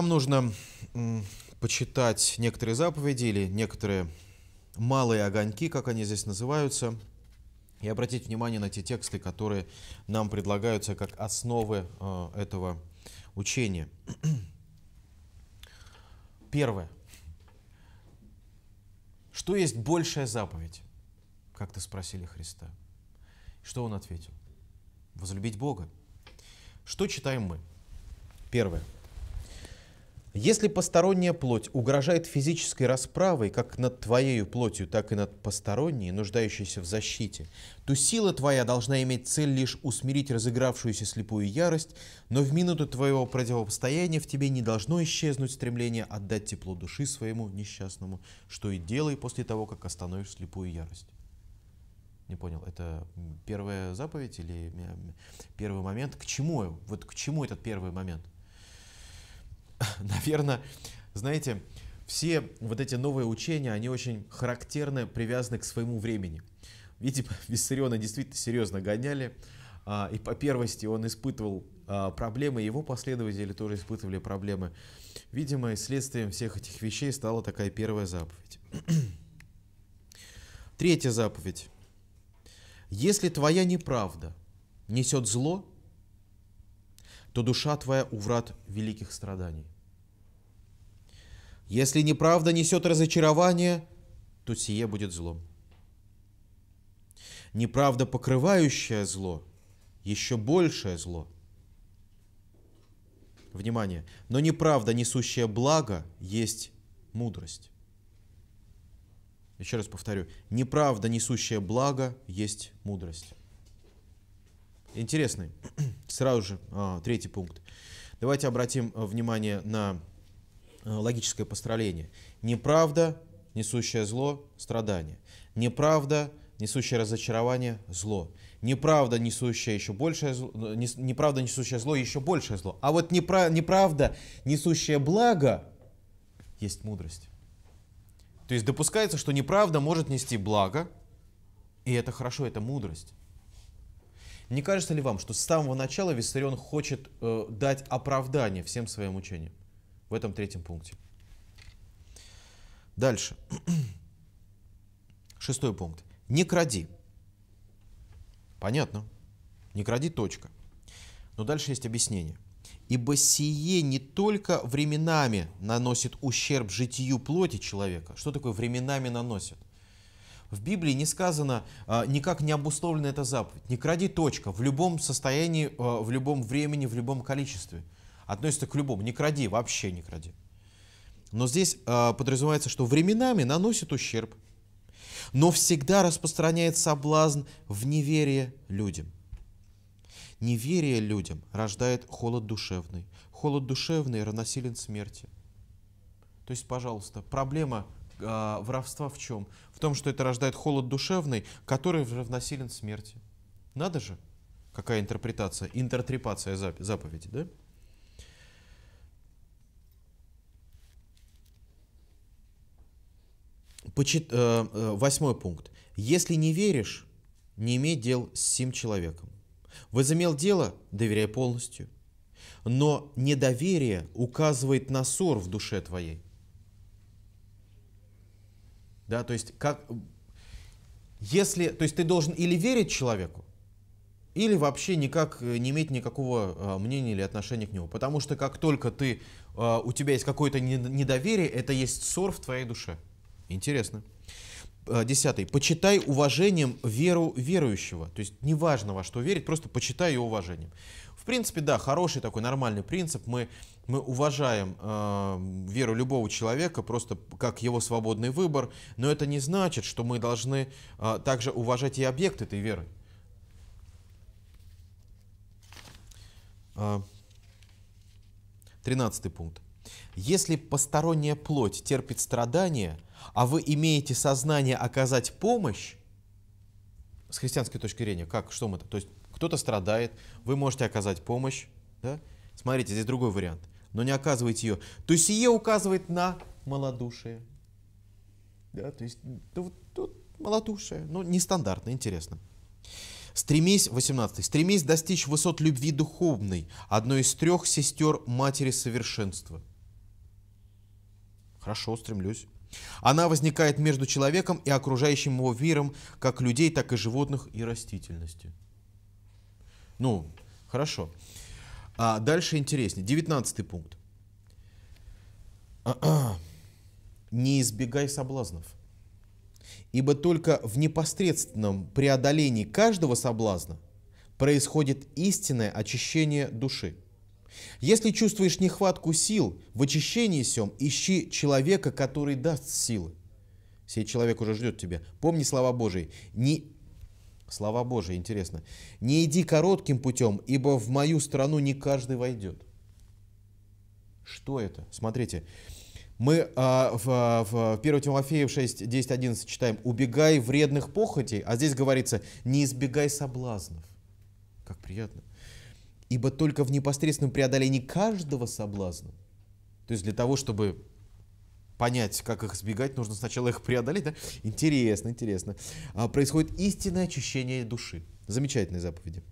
нам нужно почитать некоторые заповеди или некоторые малые огоньки, как они здесь называются, и обратить внимание на те тексты, которые нам предлагаются как основы э, этого учения. Первое. Что есть большая заповедь? Как-то спросили Христа. Что он ответил? Возлюбить Бога. Что читаем мы? Первое. Если посторонняя плоть угрожает физической расправой как над твоею плотью, так и над посторонней, нуждающейся в защите, то сила твоя должна иметь цель лишь усмирить разыгравшуюся слепую ярость, но в минуту твоего противопостояния в тебе не должно исчезнуть стремление отдать тепло души своему несчастному, что и делай после того, как остановишь слепую ярость. Не понял, это первая заповедь или первый момент? К чему? Вот к чему этот первый момент? наверное, знаете, все вот эти новые учения, они очень характерно привязаны к своему времени. Видимо, Виссариона действительно серьезно гоняли, а, и по первости он испытывал а, проблемы, его последователи тоже испытывали проблемы. Видимо, и следствием всех этих вещей стала такая первая заповедь. Третья заповедь. Если твоя неправда несет зло, то душа твоя у врат великих страданий. Если неправда несет разочарование, то сие будет злом. Неправда, покрывающая зло, еще большее зло. Внимание, но неправда, несущая благо, есть мудрость. Еще раз повторю, неправда, несущая благо, есть мудрость. Интересный. Сразу же а, третий пункт. Давайте обратим э, внимание на Э, логическое построение. Неправда, несущая зло, страдание. Неправда, несущая разочарование, зло. Неправда, несущая еще большее зло, э, неправда, несущая зло, еще большее зло. А вот непра- неправда, несущая благо, есть мудрость. То есть допускается, что неправда может нести благо, и это хорошо, это мудрость. Не кажется ли вам, что с самого начала Виссарион хочет э, дать оправдание всем своим учениям? в этом третьем пункте. Дальше. Шестой пункт. Не кради. Понятно. Не кради, точка. Но дальше есть объяснение. Ибо сие не только временами наносит ущерб житию плоти человека. Что такое временами наносит? В Библии не сказано, а, никак не обусловлена эта заповедь. Не кради, точка. В любом состоянии, а, в любом времени, в любом количестве относится к любому. Не кради, вообще не кради. Но здесь э, подразумевается, что временами наносит ущерб, но всегда распространяет соблазн в неверие людям. Неверие людям рождает холод душевный. Холод душевный равносилен смерти. То есть, пожалуйста, проблема э, воровства в чем? В том, что это рождает холод душевный, который равносилен смерти. Надо же, какая интерпретация, интертрепация заповеди, да? Почит, э, э, восьмой пункт. Если не веришь, не имей дел с сим человеком. Возымел дело, доверяй полностью. Но недоверие указывает на ссор в душе твоей. Да, то есть, как, если, то есть ты должен или верить человеку, или вообще никак э, не иметь никакого э, мнения или отношения к нему. Потому что как только ты, э, у тебя есть какое-то недоверие, это есть ссор в твоей душе. Интересно. Э, десятый. Почитай уважением веру верующего. То есть неважно во что верить, просто почитай ее уважением. В принципе, да, хороший такой нормальный принцип. Мы, мы уважаем э, веру любого человека просто как его свободный выбор, но это не значит, что мы должны э, также уважать и объект этой веры. Э, тринадцатый пункт. Если посторонняя плоть терпит страдания, а вы имеете сознание оказать помощь, с христианской точки зрения, как, что мы, -то? то есть кто-то страдает, вы можете оказать помощь, да? смотрите, здесь другой вариант, но не оказывайте ее. То есть сие указывает на малодушие. Да, то есть тут, тут малодушие, ну нестандартно, интересно. Стремись, 18. Стремись достичь высот любви духовной, одной из трех сестер Матери Совершенства. Хорошо, стремлюсь. Она возникает между человеком и окружающим его миром, как людей, так и животных и растительности. Ну, хорошо. А дальше интереснее. Девятнадцатый пункт. Не избегай соблазнов. Ибо только в непосредственном преодолении каждого соблазна происходит истинное очищение души. Если чувствуешь нехватку сил, в очищении сем ищи человека, который даст силы. Сей человек уже ждет тебя. Помни слова Божии. Не... Слова Божии, интересно. Не иди коротким путем, ибо в мою страну не каждый войдет. Что это? Смотрите. Мы а, в, в 1 Тимофеев 6, 10, 11 читаем «Убегай вредных похотей», а здесь говорится «Не избегай соблазнов». Как приятно. Ибо только в непосредственном преодолении каждого соблазна, то есть для того, чтобы понять, как их избегать, нужно сначала их преодолеть. Да? Интересно, интересно. А, происходит истинное очищение души. Замечательные заповеди.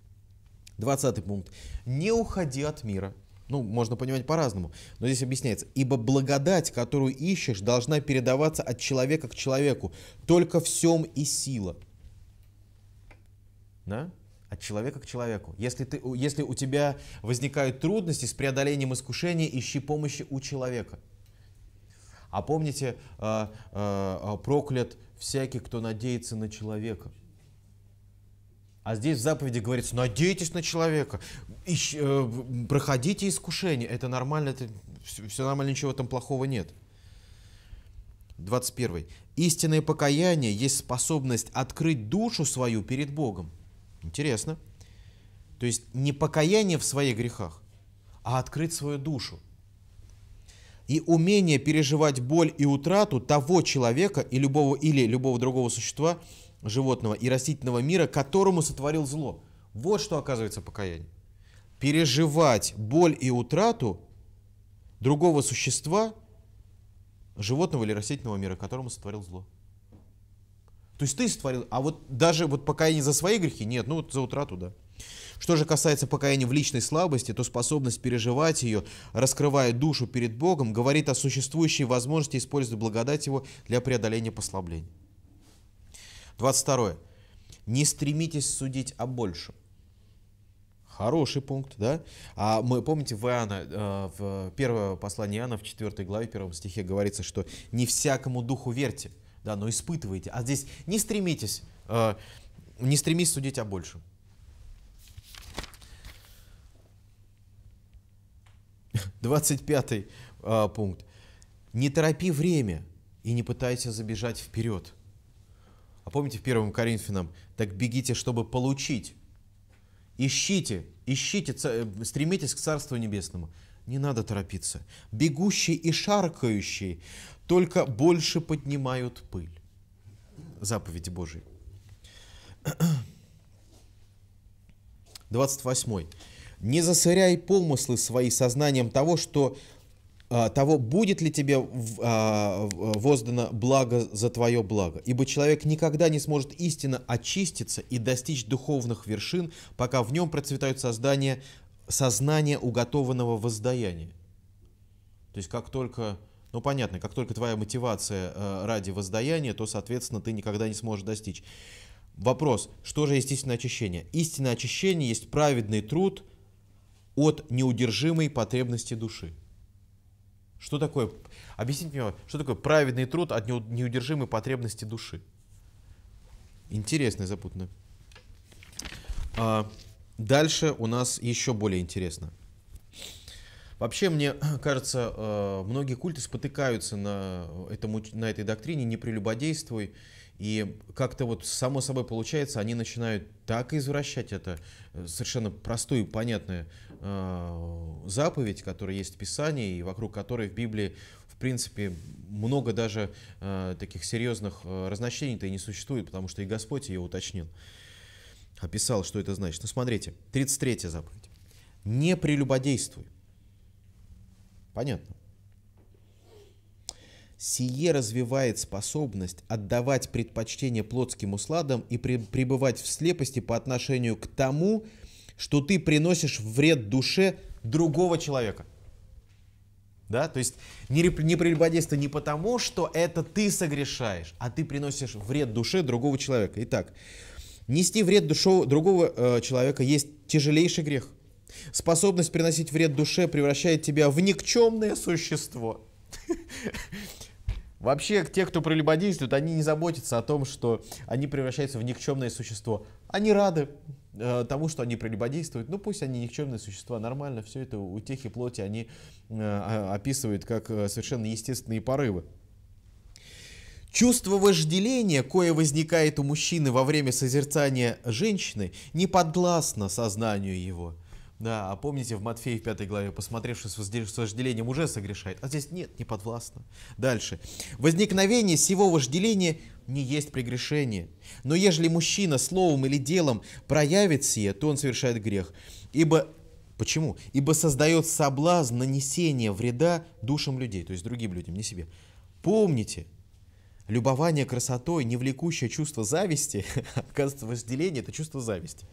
Двадцатый пункт. Не уходи от мира. Ну, можно понимать по-разному, но здесь объясняется. Ибо благодать, которую ищешь, должна передаваться от человека к человеку. Только всем и сила. Да? от человека к человеку. Если, ты, если у тебя возникают трудности с преодолением искушений, ищи помощи у человека. А помните, э, э, э, проклят всякий, кто надеется на человека. А здесь в заповеди говорится, надейтесь на человека, ищ, э, проходите искушение, это нормально, это, все, все нормально, ничего там плохого нет. 21. Истинное покаяние есть способность открыть душу свою перед Богом. Интересно. То есть не покаяние в своих грехах, а открыть свою душу. И умение переживать боль и утрату того человека и любого, или любого другого существа, животного и растительного мира, которому сотворил зло. Вот что оказывается покаяние. Переживать боль и утрату другого существа, животного или растительного мира, которому сотворил зло. То есть ты сотворил, а вот даже вот покаяние за свои грехи, нет, ну вот за утрату, да. Что же касается покаяния в личной слабости, то способность переживать ее, раскрывая душу перед Богом, говорит о существующей возможности использовать благодать Его для преодоления послаблений. 22. Не стремитесь судить о большем. Хороший пункт, да? А мы, помните, в Иоанна, э, в первое послание Иоанна, в 4 главе, в первом стихе говорится, что «не всякому духу верьте» да, но испытывайте. А здесь не стремитесь, э, не стремись судить о большем. Двадцать пятый э, пункт. Не торопи время и не пытайся забежать вперед. А помните в первом Коринфянам, так бегите, чтобы получить, Ищите, ищите, э, стремитесь к Царству Небесному. Не надо торопиться. Бегущие и шаркающие только больше поднимают пыль. Заповеди Божьи. 28. Не засоряй помыслы свои сознанием того, что а, того, будет ли тебе а, воздано благо за твое благо. Ибо человек никогда не сможет истинно очиститься и достичь духовных вершин, пока в нем процветают создание, сознание уготованного воздаяния. То есть как только, ну понятно, как только твоя мотивация э, ради воздаяния, то, соответственно, ты никогда не сможешь достичь. Вопрос, что же есть истинное очищение? Истинное очищение есть праведный труд от неудержимой потребности души. Что такое, объясните мне, что такое праведный труд от неудержимой потребности души? Интересно и запутанно. А, дальше у нас еще более интересно. Вообще, мне кажется, э, многие культы спотыкаются на, этом, на этой доктрине «не прелюбодействуй», и как-то вот само собой получается, они начинают так извращать это э, совершенно простую и понятную э, заповедь, которая есть в Писании, и вокруг которой в Библии, в принципе, много даже э, таких серьезных э, разночтений-то и не существует, потому что и Господь ее уточнил, описал, что это значит. Ну, смотрите, 33-я заповедь. «Не прелюбодействуй». Понятно. Сие развивает способность отдавать предпочтение плотским усладам и при, пребывать в слепости по отношению к тому, что ты приносишь вред душе другого человека. Да? То есть не, не прелюбодейство не потому, что это ты согрешаешь, а ты приносишь вред душе другого человека. Итак, нести вред душе другого э, человека есть тяжелейший грех. Способность приносить вред душе превращает тебя в никчемное существо. Вообще, те, кто прелюбодействует, они не заботятся о том, что они превращаются в никчемное существо. Они рады э, тому, что они прелюбодействуют. Ну, пусть они никчемные существа, нормально, все это у тех и плоти они э, описывают как э, совершенно естественные порывы. Чувство вожделения, кое возникает у мужчины во время созерцания женщины, не подгласно сознанию его – да, а помните, в Матфея в 5 главе, посмотревшись с вожделением, уже согрешает. А здесь нет, не подвластно. Дальше. Возникновение сего вожделения не есть прегрешение. Но ежели мужчина словом или делом проявит сие, то он совершает грех. Ибо Почему? Ибо создает соблазн нанесения вреда душам людей, то есть другим людям, не себе. Помните, любование красотой, не влекущее чувство зависти, а, оказывается, возделение – это чувство зависти.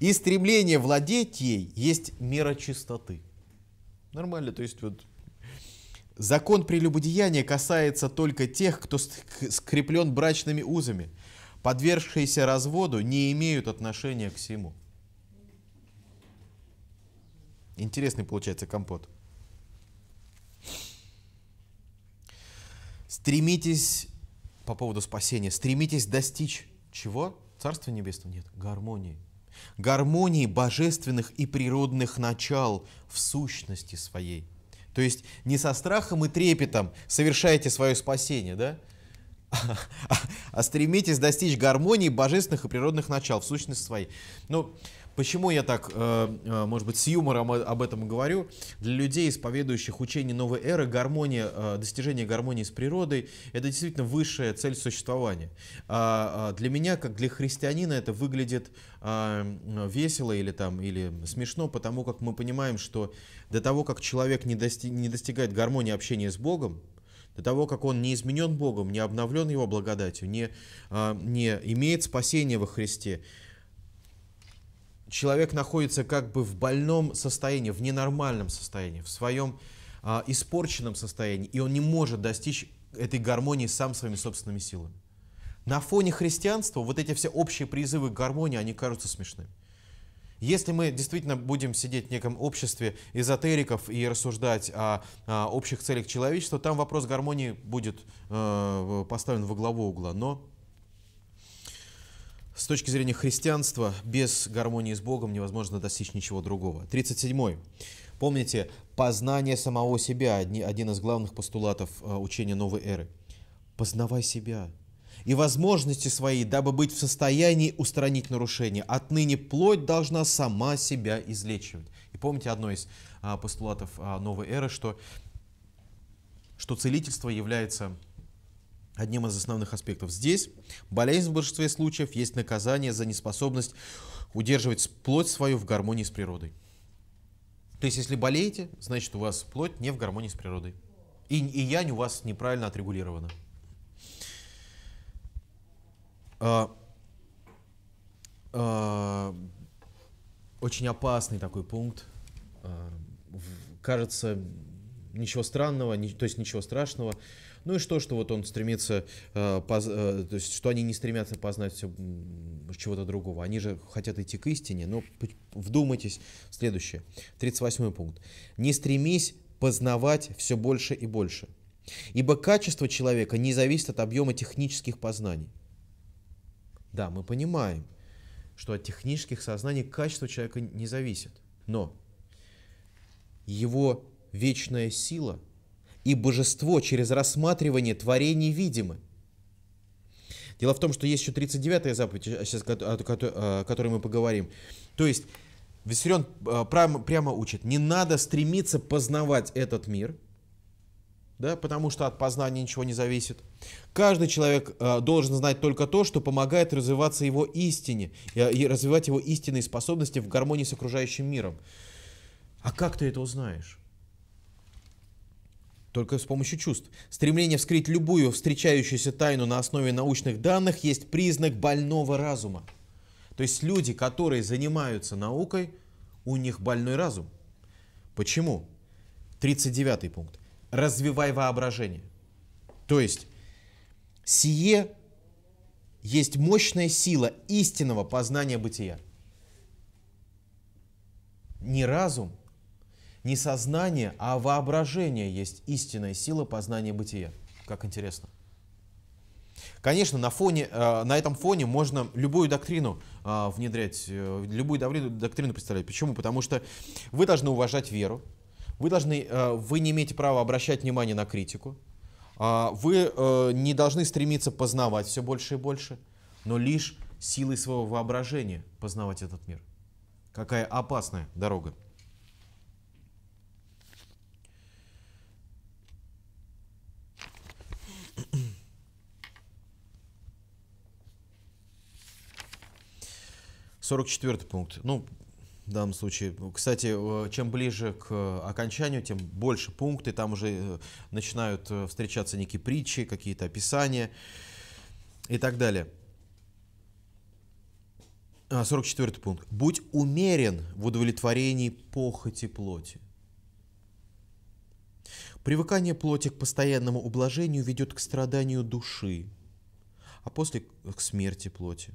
И стремление владеть ей есть мера чистоты. Нормально, то есть вот закон прелюбодеяния касается только тех, кто скреплен брачными узами. Подвергшиеся разводу не имеют отношения к всему. Интересный получается компот. Стремитесь, по поводу спасения, стремитесь достичь чего? Царства Небесного нет, гармонии гармонии божественных и природных начал в сущности своей. То есть не со страхом и трепетом совершаете свое спасение, да? А, а, а стремитесь достичь гармонии божественных и природных начал в сущности своей. Ну, Почему я так, э, э, может быть, с юмором об этом говорю? Для людей, исповедующих учение новой эры, гармония, э, достижение гармонии с природой – это действительно высшая цель существования. А, а для меня, как для христианина, это выглядит а, весело или, там, или смешно, потому как мы понимаем, что до того, как человек не, дости не достигает гармонии общения с Богом, до того, как он не изменен Богом, не обновлен Его благодатью, не, не имеет спасения во Христе – человек находится как бы в больном состоянии, в ненормальном состоянии, в своем э, испорченном состоянии, и он не может достичь этой гармонии сам своими собственными силами. На фоне христианства вот эти все общие призывы к гармонии, они кажутся смешными. Если мы действительно будем сидеть в неком обществе эзотериков и рассуждать о, о общих целях человечества, там вопрос гармонии будет э, поставлен во главу угла. Но с точки зрения христианства, без гармонии с Богом невозможно достичь ничего другого. 37. Помните, познание самого себя – один из главных постулатов э, учения новой эры. Познавай себя и возможности свои, дабы быть в состоянии устранить нарушения. Отныне плоть должна сама себя излечивать. И помните одно из а, постулатов а, новой эры, что, что целительство является одним из основных аспектов. Здесь болезнь в большинстве случаев есть наказание за неспособность удерживать плоть свою в гармонии с природой. То есть, если болеете, значит, у вас плоть не в гармонии с природой. И, и янь у вас неправильно отрегулирована. А, а, очень опасный такой пункт. А, кажется, ничего странного, ни, то есть ничего страшного. Ну и что, что вот он стремится, э, поз, э, то есть что они не стремятся познать все чего-то другого. Они же хотят идти к истине, но вдумайтесь в следующее. 38 пункт. Не стремись познавать все больше и больше. Ибо качество человека не зависит от объема технических познаний. Да, мы понимаем, что от технических сознаний качество человека не зависит. Но его вечная сила – и божество через рассматривание творений видимы. Дело в том, что есть еще 39-я заповедь, а сейчас, о, о, о которой мы поговорим. То есть Виссарион а, прямо, прямо учит, не надо стремиться познавать этот мир, да, потому что от познания ничего не зависит. Каждый человек э, должен знать только то, что помогает развиваться его истине, э, и развивать его истинные способности в гармонии с окружающим миром. А как ты это узнаешь? только с помощью чувств. Стремление вскрыть любую встречающуюся тайну на основе научных данных есть признак больного разума. То есть люди, которые занимаются наукой, у них больной разум. Почему? 39 пункт. Развивай воображение. То есть, сие есть мощная сила истинного познания бытия. Не разум – не сознание, а воображение есть истинная сила познания бытия. Как интересно. Конечно, на, фоне, э, на этом фоне можно любую доктрину э, внедрять, э, любую доктрину представлять. Почему? Потому что вы должны уважать веру, вы, должны, вы не имеете права обращать внимание на критику, а вы не должны стремиться познавать все больше и больше, но лишь силой своего воображения познавать этот мир. Какая опасная дорога. 44 пункт. Ну, в данном случае. Кстати, э, чем ближе к окончанию, тем больше пункты. Там уже э, начинают э, встречаться некие притчи, какие-то описания и так далее. 44 а, пункт. Будь умерен в удовлетворении похоти плоти. Привыкание плоти к постоянному ублажению ведет к страданию души, а после к смерти плоти.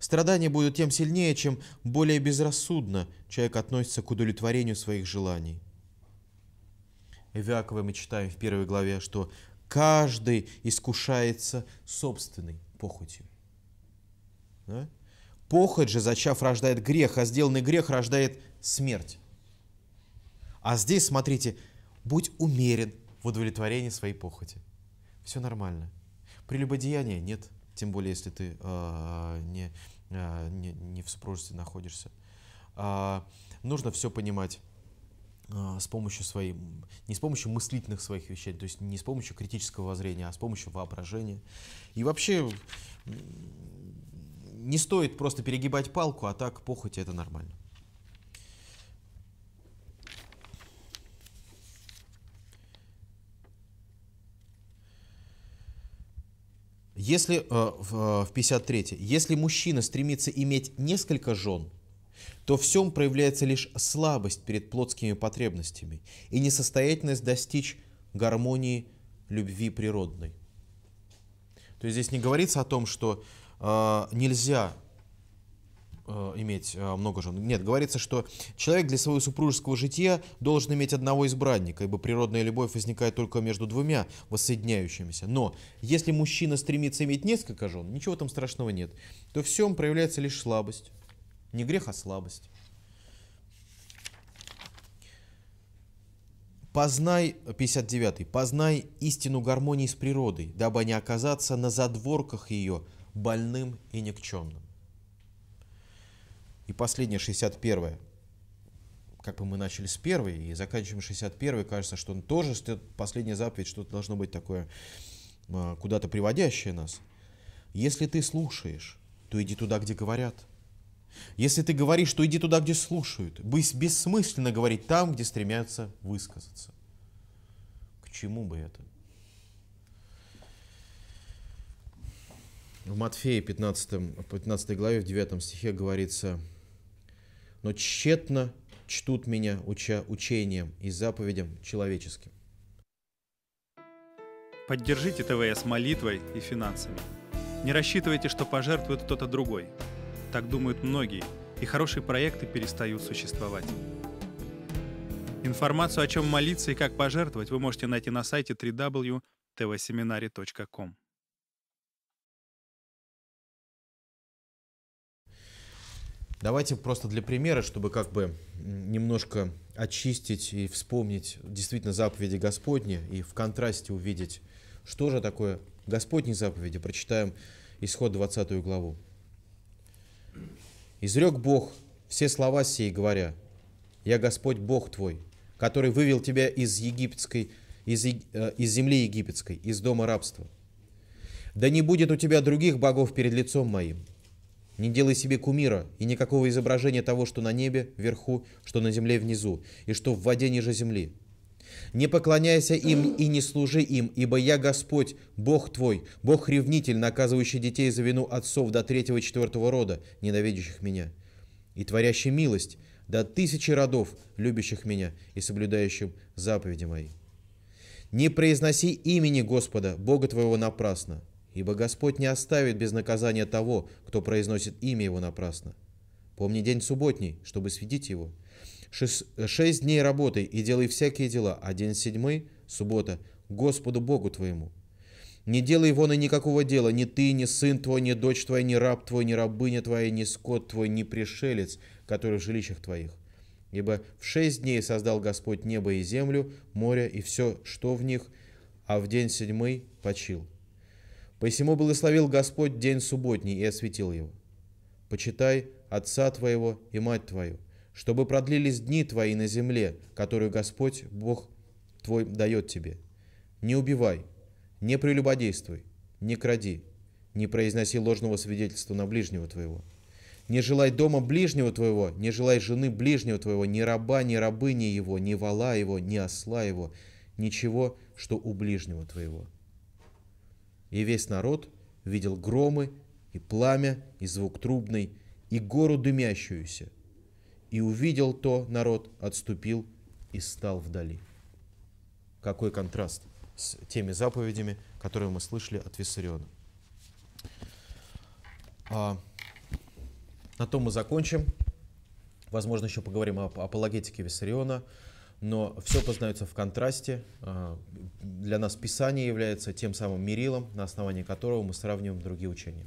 Страдания будут тем сильнее, чем более безрассудно человек относится к удовлетворению своих желаний. Ивякова мы читаем в первой главе, что каждый искушается собственной похотью. Да? Похоть же, зачав, рождает грех, а сделанный грех рождает смерть. А здесь, смотрите, Будь умерен в удовлетворении своей похоти. Все нормально. Прелюбодеяния нет, тем более, если ты э, не, э, не, не в супружестве находишься. Э, нужно все понимать с помощью своей, не с помощью мыслительных своих вещей, то есть не с помощью критического воззрения, а с помощью воображения. И вообще не стоит просто перегибать палку, а так похоть это нормально. Если э, в, э, в 53 если мужчина стремится иметь несколько жен, то всем проявляется лишь слабость перед плотскими потребностями и несостоятельность достичь гармонии любви природной. То есть здесь не говорится о том, что э, нельзя Э, иметь э, много жен. Нет, говорится, что человек для своего супружеского жития должен иметь одного избранника, ибо природная любовь возникает только между двумя воссоединяющимися. Но если мужчина стремится иметь несколько жен, ничего там страшного нет, то в всем проявляется лишь слабость. Не грех, а слабость. Познай, 59-й, познай истину гармонии с природой, дабы не оказаться на задворках ее больным и никчемным. И последняя, 61-я. Как бы мы начали с первой и заканчиваем 61-й, кажется, что он тоже последняя заповедь, что-то должно быть такое а, куда-то приводящее нас. Если ты слушаешь, то иди туда, где говорят. Если ты говоришь, то иди туда, где слушают. Бессмысленно говорить там, где стремятся высказаться. К чему бы это? В Матфея 15, 15 главе, в 9 стихе говорится – но тщетно чтут меня, уча учением и заповедям человеческим. Поддержите ТВС молитвой и финансами. Не рассчитывайте, что пожертвует кто-то другой. Так думают многие, и хорошие проекты перестают существовать. Информацию, о чем молиться и как пожертвовать, вы можете найти на сайте www.tvseminary.com. Давайте просто для примера, чтобы как бы немножко очистить и вспомнить действительно заповеди Господни и в контрасте увидеть, что же такое Господни заповеди. Прочитаем исход 20 главу. «Изрек Бог все слова сии, говоря, «Я Господь Бог твой, который вывел тебя из египетской, из, э, из земли египетской, из дома рабства. Да не будет у тебя других богов перед лицом моим, не делай себе кумира и никакого изображения того, что на небе, вверху, что на земле внизу, и что в воде ниже земли. Не поклоняйся им и не служи им, ибо я Господь, Бог твой, Бог-ревнитель, наказывающий детей за вину отцов до третьего и четвертого рода, ненавидящих меня, и творящий милость до тысячи родов, любящих меня и соблюдающих заповеди мои. Не произноси имени Господа, Бога твоего напрасно, ибо Господь не оставит без наказания того, кто произносит имя его напрасно. Помни день субботний, чтобы свидеть его. Шесть, шесть дней работай и делай всякие дела, а день седьмой, суббота, Господу Богу твоему. Не делай вон и никакого дела, ни ты, ни сын твой, ни дочь твоя, ни раб твой, ни рабыня твоя, ни скот твой, ни пришелец, который в жилищах твоих. Ибо в шесть дней создал Господь небо и землю, море и все, что в них, а в день седьмой почил. Посему благословил Господь день субботний и осветил его. Почитай отца твоего и мать твою, чтобы продлились дни твои на земле, которую Господь, Бог твой, дает тебе. Не убивай, не прелюбодействуй, не кради, не произноси ложного свидетельства на ближнего твоего. Не желай дома ближнего твоего, не желай жены ближнего твоего, ни раба, ни рабыни его, ни вала его, ни осла его, ничего, что у ближнего твоего и весь народ видел громы и пламя, и звук трубный, и гору дымящуюся. И увидел то народ, отступил и стал вдали. Какой контраст с теми заповедями, которые мы слышали от Виссариона. А, на том мы закончим. Возможно, еще поговорим об апологетике Виссариона но все познается в контрасте. А, для нас Писание является тем самым мерилом, на основании которого мы сравниваем другие учения.